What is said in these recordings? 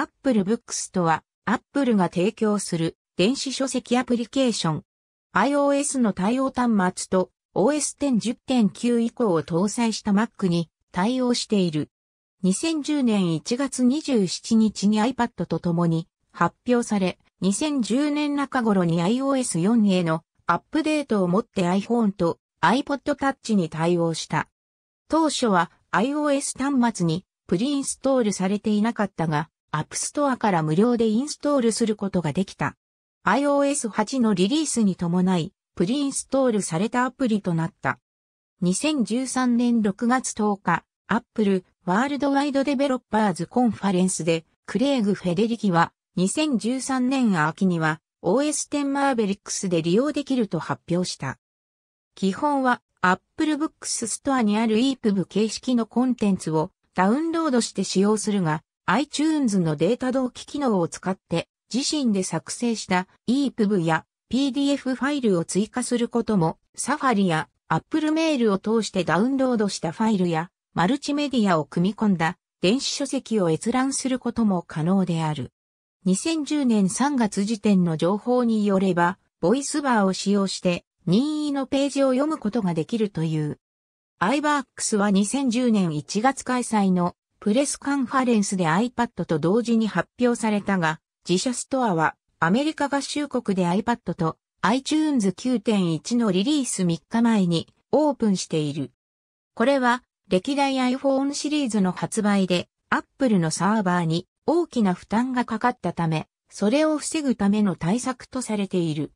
Apple Books とは、Apple が提供する電子書籍アプリケーション。iOS の対応端末と OS10.10.9 以降を搭載した Mac に対応している。2010年1月27日に iPad と共に発表され、2010年中頃に iOS4 へのアップデートをもって iPhone と iPod Touch に対応した。当初は iOS 端末にプリインストールされていなかったが、App Store から無料でインストールすることができた。iOS 8のリリースに伴い、プリインストールされたアプリとなった。2013年6月10日、Apple ワールドワイドデベロッパーズコンファレンスで、クレイグ・フェデリキは、2013年秋には OS10 マーベリックスで利用できると発表した。基本は Apple Books Store にある EPUB 形式のコンテンツをダウンロードして使用するが、iTunes のデータ同期機能を使って自身で作成した EPUB や PDF ファイルを追加することも、サファリや Apple Mail を通してダウンロードしたファイルやマルチメディアを組み込んだ電子書籍を閲覧することも可能である。2010年3月時点の情報によれば、ボイスバーを使用して任意のページを読むことができるという。iBarks は2010年1月開催のプレスカンファレンスで iPad と同時に発表されたが、自社ストアはアメリカ合衆国で iPad と iTunes 9.1のリリース3日前にオープンしている。これは歴代 iPhone シリーズの発売で Apple のサーバーに大きな負担がかかったため、それを防ぐための対策とされている。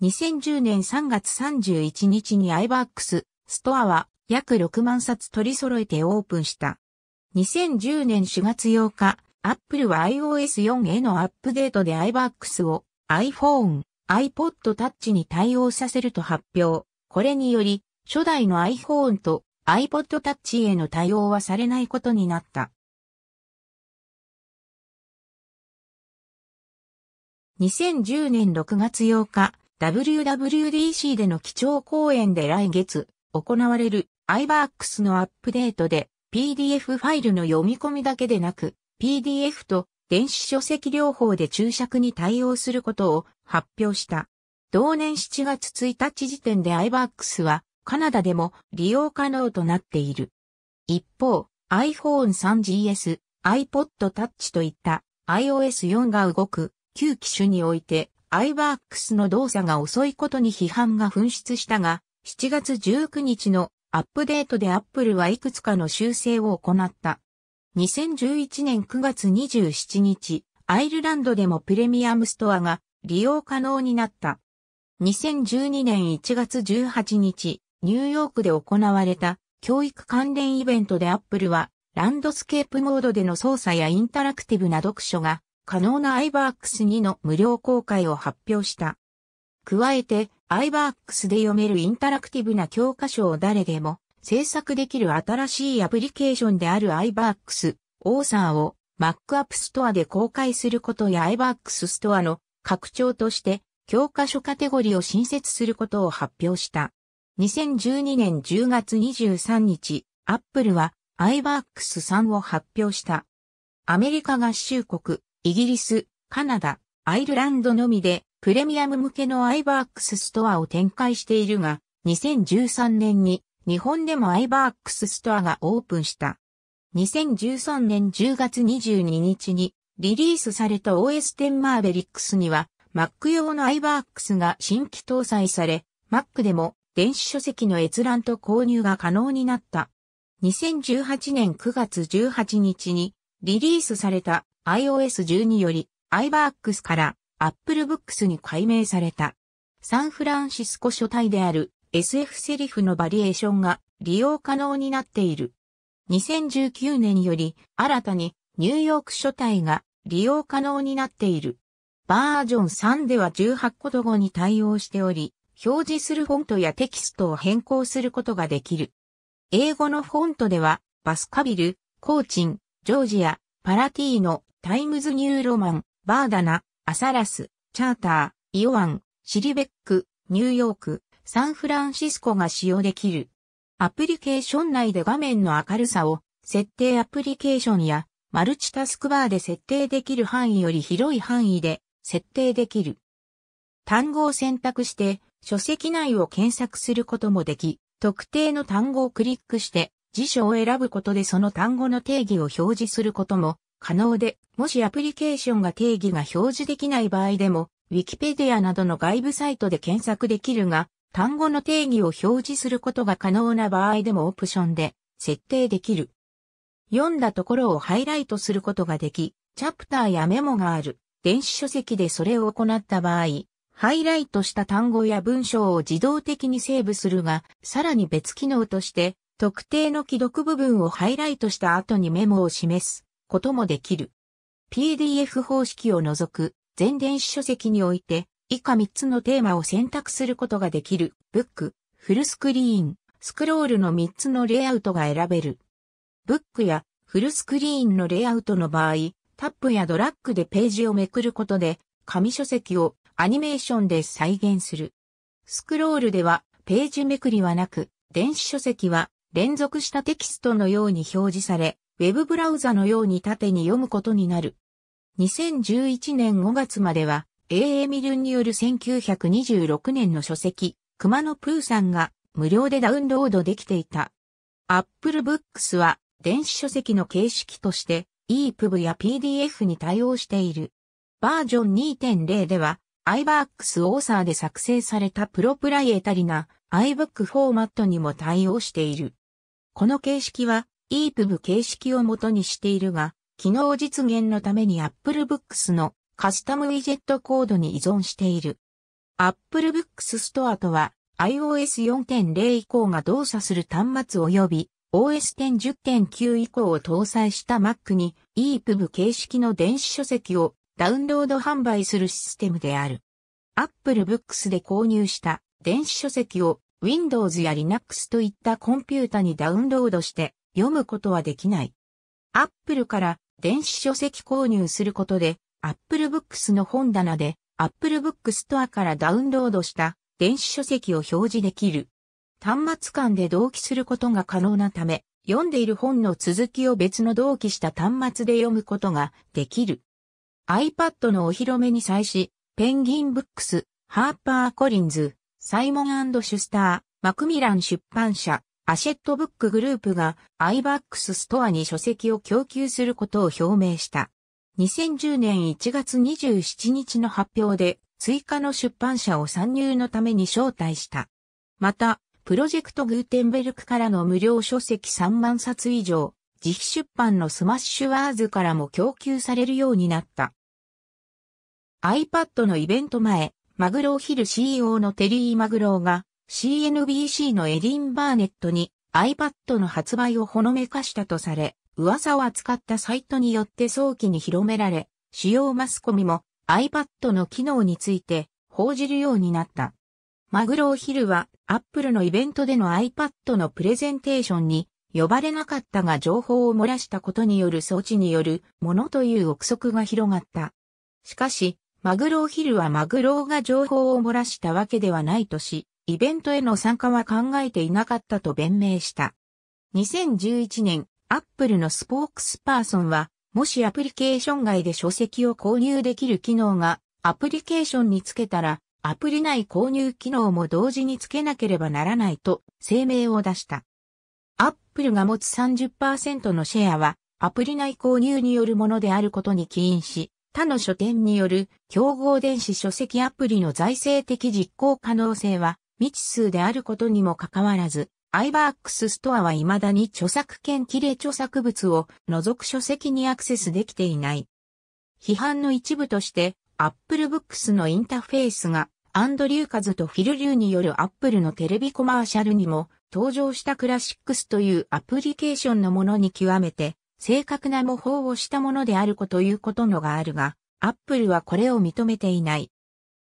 2010年3月31日に iBox ストアは約6万冊取り揃えてオープンした。2010年4月8日、Apple は iOS4 へのアップデートで iBox を iPhone、iPod Touch に対応させると発表。これにより、初代の iPhone と iPod Touch への対応はされないことになった。2010年6月8日、WWDC での基調講演で来月行われる iBox のアップデートで PDF ファイルの読み込みだけでなく、PDF と電子書籍療法で注釈に対応することを発表した。同年7月1日時点で iBox はカナダでも利用可能となっている。一方、iPhone 3GS、iPod Touch といった iOS4 が動く旧機種において iBox の動作が遅いことに批判が噴出したが、7月19日のアップデートで Apple はいくつかの修正を行った。2011年9月27日、アイルランドでもプレミアムストアが利用可能になった。2012年1月18日、ニューヨークで行われた教育関連イベントで Apple はランドスケープモードでの操作やインタラクティブな読書が可能な i v a r k 2の無料公開を発表した。加えて、i b a r クスで読めるインタラクティブな教科書を誰でも制作できる新しいアプリケーションである i b a r クスオーサーを Mac App Store で公開することや i b a r ク s ス t o r e の拡張として教科書カテゴリーを新設することを発表した。2012年10月23日、Apple は iBarks 3を発表した。アメリカ合衆国、イギリス、カナダ、アイルランドのみでプレミアム向けの i イ a r クスストアを展開しているが、2013年に日本でも i イ a r クスストアがオープンした。2013年10月22日にリリースされた OS10 マーベリックスには Mac 用の i イ a r クスが新規搭載され、Mac でも電子書籍の閲覧と購入が可能になった。2018年9月18日にリリースされた iOS12 より iBarks からアップルブックスに改名された。サンフランシスコ書体である SF セリフのバリエーションが利用可能になっている。2019年より新たにニューヨーク書体が利用可能になっている。バージョン3では18言語に対応しており、表示するフォントやテキストを変更することができる。英語のフォントでは、バスカビル、コーチン、ジョージア、パラティーノ、タイムズニューロマン、バーダナ、アサラス、チャーター、イオアン、シリベック、ニューヨーク、サンフランシスコが使用できる。アプリケーション内で画面の明るさを設定アプリケーションやマルチタスクバーで設定できる範囲より広い範囲で設定できる。単語を選択して書籍内を検索することもでき、特定の単語をクリックして辞書を選ぶことでその単語の定義を表示することも可能で、もしアプリケーションが定義が表示できない場合でも、Wikipedia などの外部サイトで検索できるが、単語の定義を表示することが可能な場合でもオプションで設定できる。読んだところをハイライトすることができ、チャプターやメモがある電子書籍でそれを行った場合、ハイライトした単語や文章を自動的にセーブするが、さらに別機能として、特定の既読部分をハイライトした後にメモを示すこともできる。PDF 方式を除く全電子書籍において以下3つのテーマを選択することができる。ブック、フルスクリーン、スクロールの3つのレイアウトが選べる。ブックやフルスクリーンのレイアウトの場合、タップやドラッグでページをめくることで紙書籍をアニメーションで再現する。スクロールではページめくりはなく、電子書籍は連続したテキストのように表示され、ウェブブラウザのように縦に読むことになる。2011年5月までは、A.A. ミルンによる1926年の書籍、熊野プーさんが無料でダウンロードできていた。Apple Books は電子書籍の形式として EPUB や PDF に対応している。バージョン2.0では i b a o k s オーサーで作成されたプロプライエタリな iBook フォーマットにも対応している。この形式はイープブ形式を元にしているが、機能実現のために Apple Books のカスタムウィジェットコードに依存している。Apple Books Store とは iOS 4.0以降が動作する端末及び OS 10.10.9以降を搭載した Mac に EPUB 形式の電子書籍をダウンロード販売するシステムである。Apple Books で購入した電子書籍を Windows や Linux といったコンピュータにダウンロードして読むことはできない。アップルから電子書籍購入することで Apple Books の本棚で Apple Book s からダウンロードした電子書籍を表示できる。端末間で同期することが可能なため、読んでいる本の続きを別の同期した端末で読むことができる。iPad のお披露目に際し、ペンギンブックス、ハーパーコリンズ、サイモンシュスター、マクミラン出版社、アシェットブックグループが iBax ストアに書籍を供給することを表明した。2010年1月27日の発表で追加の出版社を参入のために招待した。また、プロジェクトグーテンベルクからの無料書籍3万冊以上、自費出版のスマッシュワーズからも供給されるようになった。iPad のイベント前、マグローヒル CEO のテリー・マグローが CNBC のエディン・バーネットに iPad の発売をほのめかしたとされ、噂を扱ったサイトによって早期に広められ、主要マスコミも iPad の機能について報じるようになった。マグローヒルは Apple のイベントでの iPad のプレゼンテーションに呼ばれなかったが情報を漏らしたことによる装置によるものという憶測が広がった。しかし、マグローヒルはマグローが情報を漏らしたわけではないとし、イベントへの参加は考えていなかったと弁明した。2011年、アップルのスポークスパーソンは、もしアプリケーション外で書籍を購入できる機能がアプリケーションにつけたら、アプリ内購入機能も同時につけなければならないと声明を出した。アップルが持つ30%のシェアは、アプリ内購入によるものであることに起因し、他の書店による競合電子書籍アプリの財政的実行可能性は未知数であることにもかかわらず、アイバークスストアは未だに著作権切れ著作物を除く書籍にアクセスできていない。批判の一部として、Apple Books のインターフェースが、アンドリューカズとフィル・リューによる Apple のテレビコマーシャルにも、登場したクラシックスというアプリケーションのものに極めて、正確な模倣をしたものであるこということのがあるが、Apple はこれを認めていない。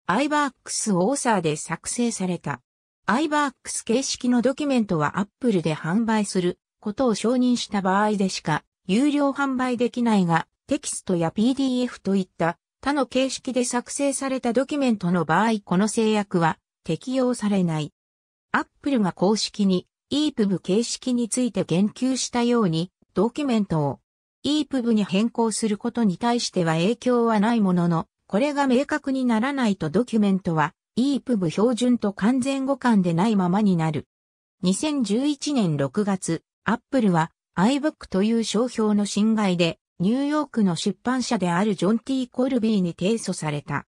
アイバークスオーサーで作成された。アイバークス形式のドキュメントはアップルで販売することを承認した場合でしか有料販売できないが、テキストや PDF といった他の形式で作成されたドキュメントの場合この制約は適用されない。アップルが公式に EPUB 形式について言及したようにドキュメントを EPUB に変更することに対しては影響はないもののこれが明確にならないとドキュメントは EPUB 標準と完全互換でないままになる。2011年6月、Apple は iBook という商標の侵害でニューヨークの出版社であるジョン・ T・ コルビーに提訴された。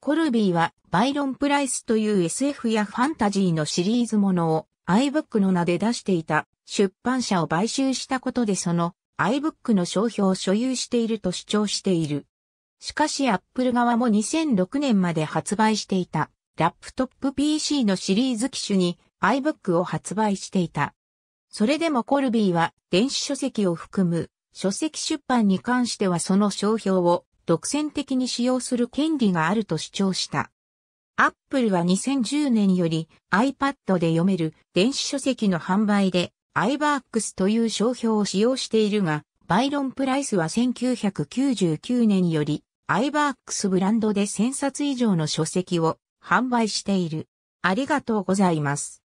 コルビーはバイロン・プライスという SF やファンタジーのシリーズものを iBook の名で出していた出版社を買収したことでその iBook の商標を所有していると主張している。しかしアップル側も2006年まで発売していたラップトップ PC のシリーズ機種に iBook を発売していた。それでもコルビーは電子書籍を含む書籍出版に関してはその商標を独占的に使用する権利があると主張した。アップルは2010年より iPad で読める電子書籍の販売で iBarks という商標を使用しているが、バイロン・プライスは1999年よりアイバークスブランドで1000冊以上の書籍を販売している。ありがとうございます。